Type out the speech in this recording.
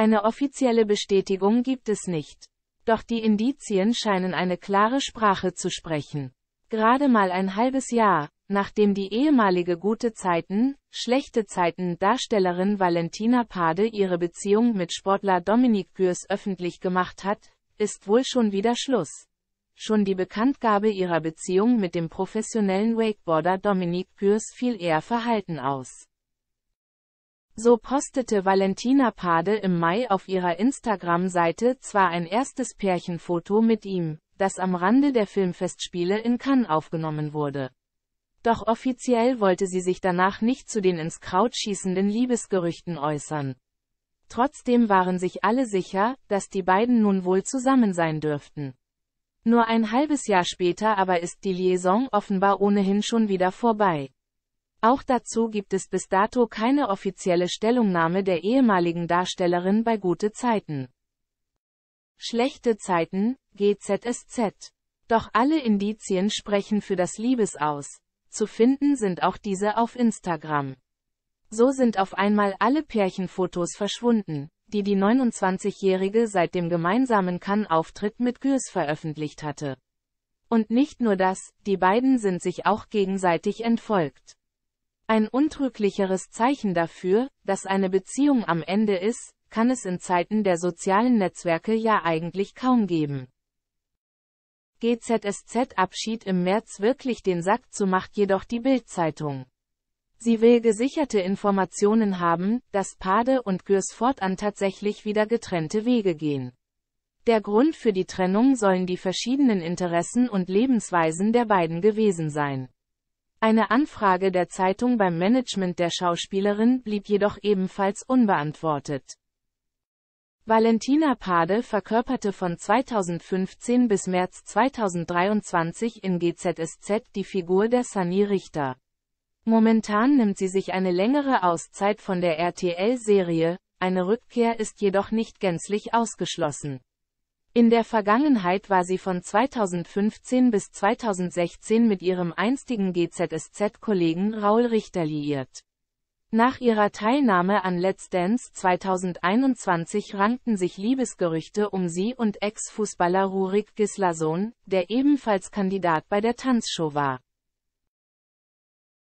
Eine offizielle Bestätigung gibt es nicht. Doch die Indizien scheinen eine klare Sprache zu sprechen. Gerade mal ein halbes Jahr, nachdem die ehemalige gute Zeiten, schlechte Zeiten Darstellerin Valentina Pade ihre Beziehung mit Sportler Dominik Gürs öffentlich gemacht hat, ist wohl schon wieder Schluss. Schon die Bekanntgabe ihrer Beziehung mit dem professionellen Wakeboarder Dominik Pürs fiel eher verhalten aus. So postete Valentina Pade im Mai auf ihrer Instagram-Seite zwar ein erstes Pärchenfoto mit ihm, das am Rande der Filmfestspiele in Cannes aufgenommen wurde. Doch offiziell wollte sie sich danach nicht zu den ins Kraut schießenden Liebesgerüchten äußern. Trotzdem waren sich alle sicher, dass die beiden nun wohl zusammen sein dürften. Nur ein halbes Jahr später aber ist die Liaison offenbar ohnehin schon wieder vorbei. Auch dazu gibt es bis dato keine offizielle Stellungnahme der ehemaligen Darstellerin bei Gute Zeiten. Schlechte Zeiten, GZSZ. Doch alle Indizien sprechen für das Liebes aus. Zu finden sind auch diese auf Instagram. So sind auf einmal alle Pärchenfotos verschwunden, die die 29-Jährige seit dem gemeinsamen Cannes-Auftritt mit Gürs veröffentlicht hatte. Und nicht nur das, die beiden sind sich auch gegenseitig entfolgt. Ein untrüglicheres Zeichen dafür, dass eine Beziehung am Ende ist, kann es in Zeiten der sozialen Netzwerke ja eigentlich kaum geben. GZSZ-Abschied im März wirklich den Sack zu macht jedoch die Bild-Zeitung. Sie will gesicherte Informationen haben, dass Pade und Gürs fortan tatsächlich wieder getrennte Wege gehen. Der Grund für die Trennung sollen die verschiedenen Interessen und Lebensweisen der beiden gewesen sein. Eine Anfrage der Zeitung beim Management der Schauspielerin blieb jedoch ebenfalls unbeantwortet. Valentina Pade verkörperte von 2015 bis März 2023 in GZSZ die Figur der Sunny Richter. Momentan nimmt sie sich eine längere Auszeit von der RTL-Serie, eine Rückkehr ist jedoch nicht gänzlich ausgeschlossen. In der Vergangenheit war sie von 2015 bis 2016 mit ihrem einstigen GZSZ-Kollegen Raul Richter liiert. Nach ihrer Teilnahme an Let's Dance 2021 rankten sich Liebesgerüchte um sie und Ex-Fußballer Rurik Gislason, der ebenfalls Kandidat bei der Tanzshow war.